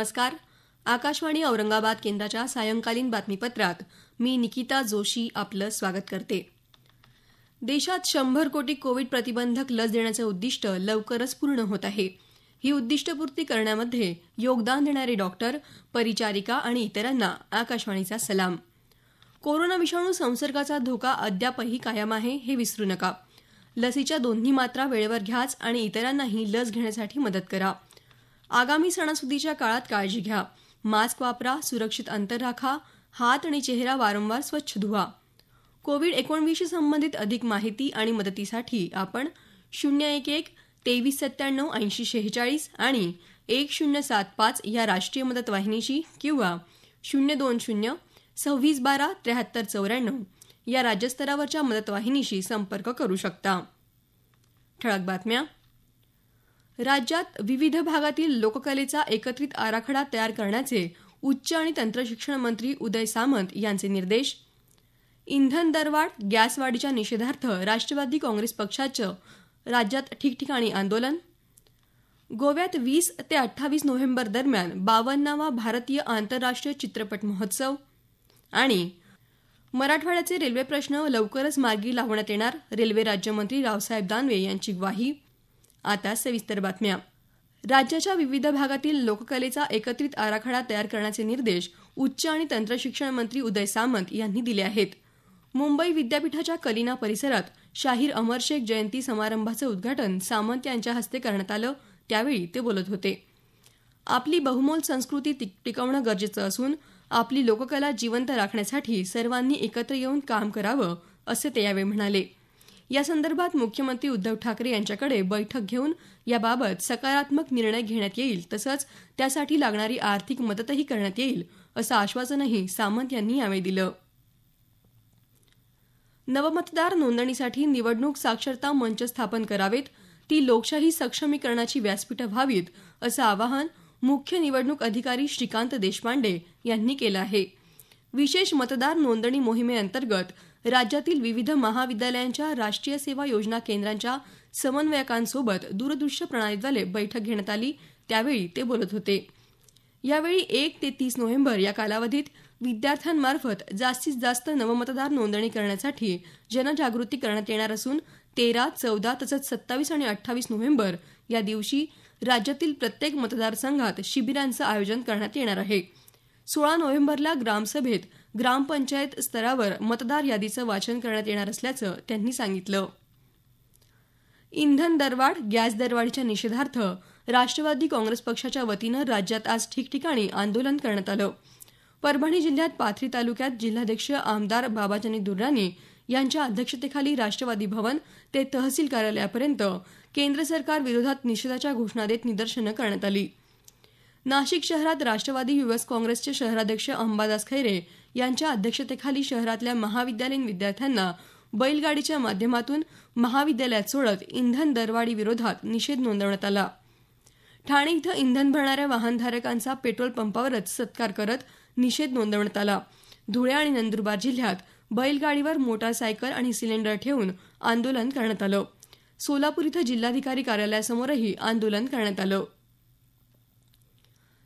नमस्कार आकाशवाणी औरंगाबाद केंद्राच्या सायंकालीन बातमीपत्रात मी निकिता जोशी आपलं स्वागत करते देशात शंभर कोटी कोविड प्रतिबंधक लस देण्याचं उद्दिष्ट लवकरच पूर्ण होत आहे ही उद्दिष्टपूर्ती करण्यामध्ये योगदान देणारे डॉक्टर परिचारिका आणि इतरांना आकाशवाणीचा सलाम कोरोना विषाणू संसर्गाचा धोका अद्यापही कायम आहे हे विसरू नका लसीच्या दोन्ही मात्रा वेळेवर घ्याच आणि इतरांनाही लस घेण्यासाठी मदत करा आगामी सणासुदीच्या काळात काळजी घ्या मास्क वापरा सुरक्षित अंतर राखा हात आणि चेहरा वारंवार स्वच्छ धुवा कोविड एकोणवीसशी संबंधित अधिक माहिती आणि मदतीसाठी आपण शून्य एक एक तेवीस सत्त्याण्णव ऐंशी शेहेचाळीस आणि एक शून्य सात पाच या राष्ट्रीय मदत वाहिनीशी किंवा शून्य दोन शून्य सव्वीस बारा त्र्याहत्तर चौऱ्याण्णव या राज्यस्तरावरच्या मदतवाहिनीशी संपर्क करू शकता ठळक बातम्या राज्यात विविध भागातील लोककलेचा एकत्रित आराखडा तयार करण्याचे उच्च आणि तंत्रशिक्षण मंत्री उदय सामंत यांचे निर्देश इंधन दरवाढ गॅसवाढीच्या निषेधार्थ राष्ट्रवादी काँग्रेस पक्षाचं राज्यात ठिकठिकाणी आंदोलन गोव्यात वीस ते अठ्ठावीस नोव्हेंबर दरम्यान बावन्नावा भारतीय आंतरराष्ट्रीय चित्रपट महोत्सव आणि मराठवाड्याचे रेल्वे प्रश्न लवकरच मार्गी लावण्यात येणार रेल्वे राज्यमंत्री रावसाहेब दानवे यांची ग्वाही आता सविस्तर बातम्या राज्याच्या विविध भागातील लोककलेचा एकत्रित आराखडा तयार करण्याचे निर्देश उच्च आणि तंत्रशिक्षण मंत्री उदय सामंत यांनी दिले आहेत मुंबई विद्यापीठाच्या कलिना परिसरात शाहीर अमर शेख जयंती समारंभाचं उद्घाटन सामंत यांच्या हस्ते करण्यात आलं त्यावेळी ते बोलत होते आपली बहुमोल संस्कृती टिकवणं गरजेचं असून आपली लोककला जिवंत राखण्यासाठी सर्वांनी एकत्र येऊन काम करावं असं ते यावेळी म्हणाले यासंदर्भात मुख्यमंत्री उद्धव ठाकरे यांच्याकडे बैठक घेऊन याबाबत सकारात्मक निर्णय घेण्यात येईल तसंच त्यासाठी लागणारी आर्थिक मदतही करण्यात येईल असं आश्वासनही सामंत यांनी यावेळी दिलं नवमतदार नोंदणीसाठी निवडणूक साक्षरता मंच स्थापन करावेत ती लोकशाही सक्षमीकरणाची व्यासपीठ व्हावीत असं आवाहन मुख्य निवडणूक अधिकारी श्रीकांत देशपांडे यांनी केलं आहे विशेष मतदार नोंदणी मोहिमेअंतर्गत राज्यातील विविध महाविद्यालयांच्या राष्ट्रीय सेवा योजना केंद्रांच्या समन्वयकांसोबत दूरदृश्य प्रणालीद्वारे बैठक घेण्यात आली त्यावेळी ते बोलत होते यावेळी एक ते तीस नोव्हेंबर या कालावधीत विद्यार्थ्यांमार्फत जास्तीत जास्त नवमतदार नोंदणी करण्यासाठी जनजागृती करण्यात येणार असून तेरा चौदा तसंच सत्तावीस आणि अठ्ठावीस नोव्हेंबर या दिवशी राज्यातील प्रत्येक मतदारसंघात शिबिरांचं आयोजन करण्यात येणार आहे सोळा नोव्हेंबरला ग्रामसभेत ग्रामपंचायत स्तरावर मतदार यादीचं वाचन करण्यात येणार असल्याचं त्यांनी सांगितलं इंधन दरवाढ गॅस दरवाढीच्या निषेधार्थ राष्ट्रवादी काँग्रेस पक्षाच्या वतीनं राज्यात आज ठिकठिकाणी आंदोलन करण्यात आलं परभणी जिल्ह्यात पाथरी तालुक्यात जिल्हाध्यक्ष आमदार बाबाजानी दुर्रानी यांच्या अध्यक्षतेखाली राष्ट्रवादी भवन ते तहसील कार्यालयापर्यंत केंद्र सरकार विरोधात निषेधाच्या घोषणा देत निदर्शनं करण्यात आली नाशिक शहरात राष्ट्रवादी युवक काँग्रेसचे शहराध्यक्ष अंबादास खैरे यांच्या अध्यक्षतेखाली शहरातल्या महाविद्यालयीन विद्यार्थ्यांना बैलगाडीच्या माध्यमातून महाविद्यालयात सोडत इंधन दरवाढी विरोधात निषेध नोंदवण्यात आला ठाणे इथं इंधन भरणाऱ्या वाहनधारकांचा पेट्रोल पंपावरच सत्कार करत निषेध नोंदवण्यात आला धुळे आणि नंदुरबार जिल्ह्यात बैलगाडीवर मोटारसायकल आणि सिलेंडर ठेवून आंदोलन करण्यात आलं सोलापूर इथं जिल्हाधिकारी कार्यालयासमोरही आंदोलन करण्यात आलं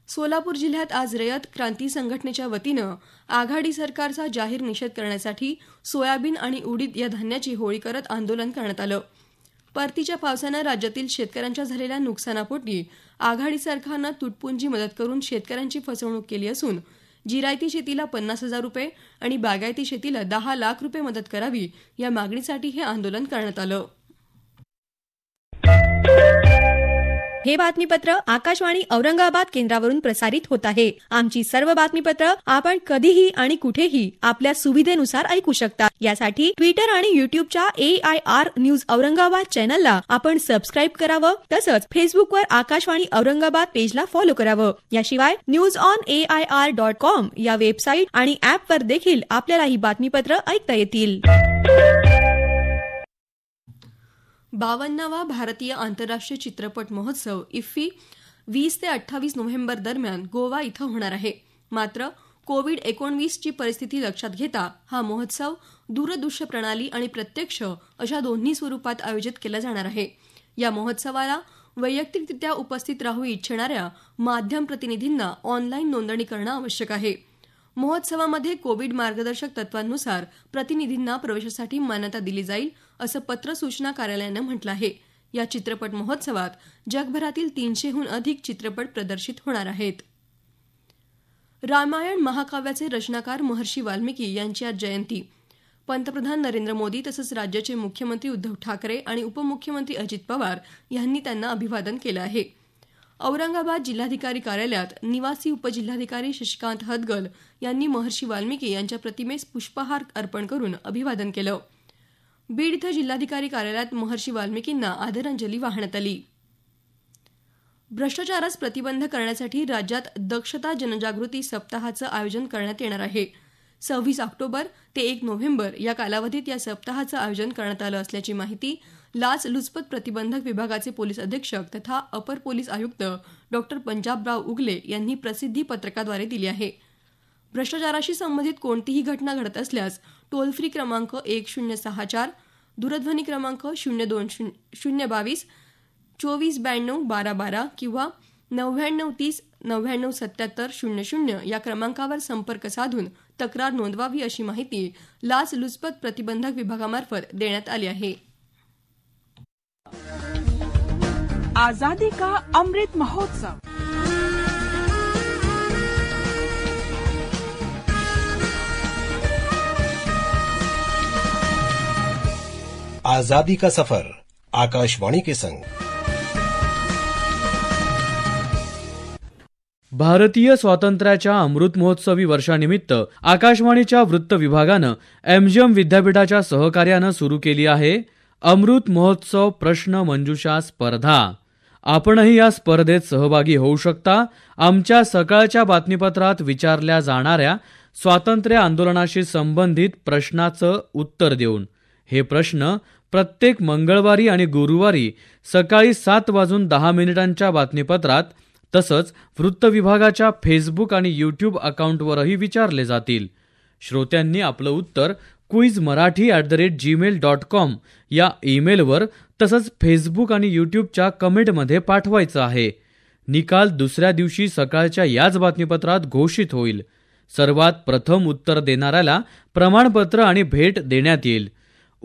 सोलापूर जिल्ह्यात आज रयत क्रांती संघटनेच्या वतीनं आघाडी सरकारचा जाहीर निषेध करण्यासाठी सोयाबीन आणि उडीद या धान्याची होळी करत आंदोलन करण्यात आलं परतीच्या पावसानं राज्यातील शेतकऱ्यांच्या झालेल्या नुकसानापोटी आघाडी सरकारनं तुटपुंजी मदत करून शेतकऱ्यांची फसवणूक केली असून जिरायती शेतीला पन्नास हजार रुपये आणि बागायती शेतीला दहा लाख रुपये मदत करावी या मागणीसाठी हे आंदोलन करण्यात आलं हे बातमीपत्र आकाशवाणी औरंगाबाद केंद्रावरून प्रसारित होत आहे आमची सर्व बातमीपत्र आपण कधीही आणि कुठेही आपल्या सुविधेनुसार ऐकू शकता यासाठी ट्विटर आणि युट्यूबच्या A I R news Aurangabad चॅनलला आपण सबस्क्राईब करावं तसंच फेसबुकवर आकाशवाणी औरंगाबाद पेजला फॉलो करावं याशिवाय news on A I R dot com या वेबसाईट आणि वर देखील आपल्याला ही बातमीपत्र ऐकता येतील बावन्नावा भारतीय आंतरराष्ट्रीय चित्रपट महोत्सव इफ्फी वीस ते अठ्ठावीस नोव्हेंबर दरम्यान गोवा इथं होणार आहे मात्र कोविड एकोणवीसची परिस्थिती लक्षात घेता हा महोत्सव दूरदृश्य प्रणाली आणि प्रत्यक्ष अशा दोन्ही स्वरूपात आयोजित केला जाणार आहे या महोत्सवाला वैयक्तिकरित्या उपस्थित राहू इच्छिणाऱ्या माध्यम प्रतिनिधींना ऑनलाईन नोंदणी करणं आवश्यक आहे महोत्सवामध्ये कोविड मार्गदर्शक तत्वांनुसार प्रतिनिधींना प्रवेशासाठी मान्यता दिली जाईल असं पत्र सूचना कार्यालयानं म्हटलं आहे या चित्रपट महोत्सवात जगभरातील तीनशेहून अधिक चित्रपट प्रदर्शित होणार आहेत रामायण महाकाव्याचे रचनाकार महर्षी वाल्मिकी यांची आज जयंती पंतप्रधान नरेंद्र मोदी तसंच राज्याचे मुख्यमंत्री उद्धव ठाकरे आणि उपमुख्यमंत्री अजित पवार यांनी त्यांना अभिवादन केलं आहे औरंगाबाद जिल्हाधिकारी कार्यालयात निवासी उपजिल्हाधिकारी शशिकांत हदगल यांनी महर्षी वाल्मिकी यांच्या प्रतिमेस पुष्पहार अर्पण करून अभिवादन केलं बीड इथं जिल्हाधिकारी कार्यालयात महर्षी वाल्मिकींना आदरांजली वाहण्यात आली भ्रष्टाचारास प्रतिबंध करण्यासाठी राज्यात दक्षता जनजागृती सप्ताहाचं आयोजन करण्यात येणार आहे सव्वीस ऑक्टोबर ते एक नोव्हेंबर या कालावधीत या सप्ताहाचं आयोजन करण्यात आलं असल्याची माहिती लुचपत प्रतिबंधक विभागाचे पोलीस अधीक्षक तथा अपर पोलीस आयुक्त डॉ पंजाबराव उगले यांनी प्रसिद्धी पत्रकाद्वारे दिली आहे भ्रष्टाचाराशी संबंधित कोणतीही घटना घडत असल्यास टोल फ्री क्रमांक एक शून्य सहा चार दूरध्वनी क्रमांक शून्य दोन शून्य शून्य बावीस चोवीस ब्याण्णव बारा बारा किंवा नव्याण्णव तीस नव्याण्णव सत्याहत्तर शून्य शून्य या क्रमांकावर संपर्क साधून तक्रार नोंदवावी अशी माहिती लुचपत प्रतिबंधक विभागामार्फत देण्यात आली आहे आजादी का अमृत महोत्सव आजादी का सफर आकाशवाणी के संग भारतीय स्वातंत्र्याच्या अमृत महोत्सवी वर्षानिमित्त आकाशवाणीच्या वृत्त विभागानं एमजीएम विद्यापीठाच्या सहकार्यानं सुरू केली आहे अमृत महोत्सव प्रश्न मंजुषा स्पर्धा आपणही या स्पर्धेत सहभागी होऊ शकता आमच्या सकाळच्या बातमीपत्रात विचारल्या जाणाऱ्या स्वातंत्र्य आंदोलनाशी संबंधित प्रश्नाचं उत्तर देऊन हे प्रश्न प्रत्येक मंगळवारी आणि गुरुवारी सकाळी सात वाजून दहा मिनिटांच्या बातमीपत्रात तसंच वृत्त विभागाच्या फेसबुक आणि युट्यूब अकाउंटवरही विचारले जातील श्रोत्यांनी आपलं उत्तर quiz Marathi at the rate Gmail dot com या ईमेलवर तसंच फेसबुक आणि यूट्यूबच्या कमेंटमध्ये पाठवायचं आहे निकाल दुसऱ्या दिवशी सकाळच्या याच बातमीपत्रात घोषित होईल सर्वात प्रथम उत्तर देणाऱ्याला प्रमाणपत्र आणि भेट देण्यात येईल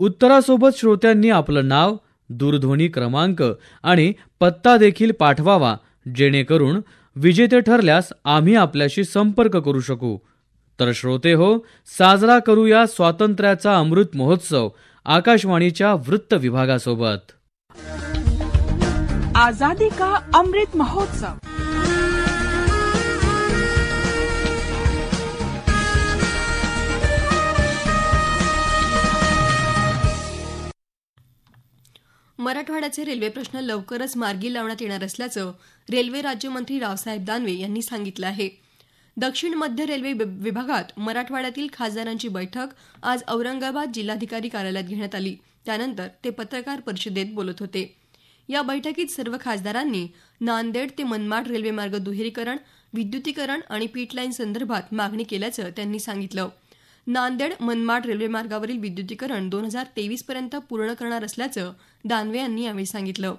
उत्तरासोबत श्रोत्यांनी आपलं नाव दूरध्वनी क्रमांक आणि पत्ता देखील पाठवावा जेणेकरून विजेते ठरल्यास आम्ही आपल्याशी संपर्क करू शकू तर श्रोते हो साजरा करूया स्वातंत्र्याचा अमृत महोत्सव आकाशवाणीच्या वृत्त विभागासोबत आजादी का अमृत महोत्सव मराठवाड्याचे रेल्वे प्रश्न लवकरच मार्गी लावण्यात येणार असल्याचं रेल्वे राज्यमंत्री रावसाहेब दानवे यांनी सांगितलं आहे दक्षिण मध्य रेल्वे विभागात मराठवाड्यातील खासदारांची बैठक आज औरंगाबाद जिल्हाधिकारी कार्यालयात घेण्यात आली त्यानंतर ते पत्रकार परिषदेत बोलत होते या बैठकीत सर्व खासदारांनी नांदेड ते मनमाड मार्ग दुहेरीकरण विद्युतीकरण आणि पीटलाईन संदर्भात मागणी केल्याचं त्यांनी सांगितलं नांदेड मनमाड मार्गावरील विद्युतीकरण दोन हजार तेवीसपर्यंत पूर्ण करणार असल्याचं दानवे यांनी यावेळी सांगितलं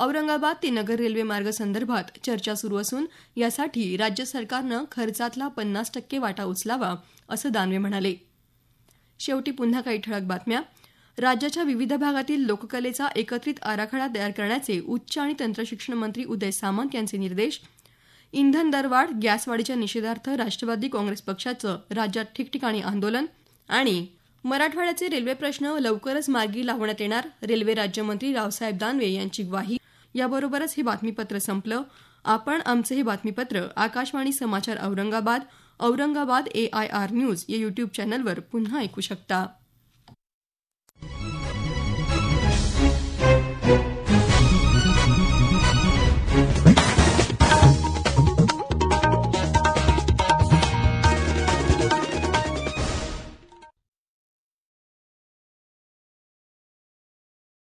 औरंगाबाद ते नगर रेल्वे मार्गासंदर्भात चर्चा सुरू असून यासाठी राज्य सरकारनं खर्चातला पन्नास टक्के वाटा उचलावा असं दानवे म्हणाले शेवटी पुन्हा काही ठळक बातम्या राज्याच्या विविध भागातील लोककलेचा एकत्रित आराखडा तयार करण्याचे उच्च आणि तंत्रशिक्षण मंत्री उदय सामंत यांचे निर्देश इंधन दरवाढ गॅसवाढीच्या निषेधार्थ राष्ट्रवादी काँग्रेस पक्षाचं राज्यात ठिकठिकाणी आंदोलन आणि मराठवाड्याचे रेल्वे प्रश्न लवकरच मार्गी लावण्यात येणार रेल्वे राज्यमंत्री रावसाहेब दानवे यांची ग्वाही याबरोबरच हे बातमीपत्र संपलं आपण आमचं हे बातमीपत्र आकाशवाणी समाचार Aurangabad Aurangabad A I R news या युट्यूब चॅनलवर पुन्हा ऐकू शकता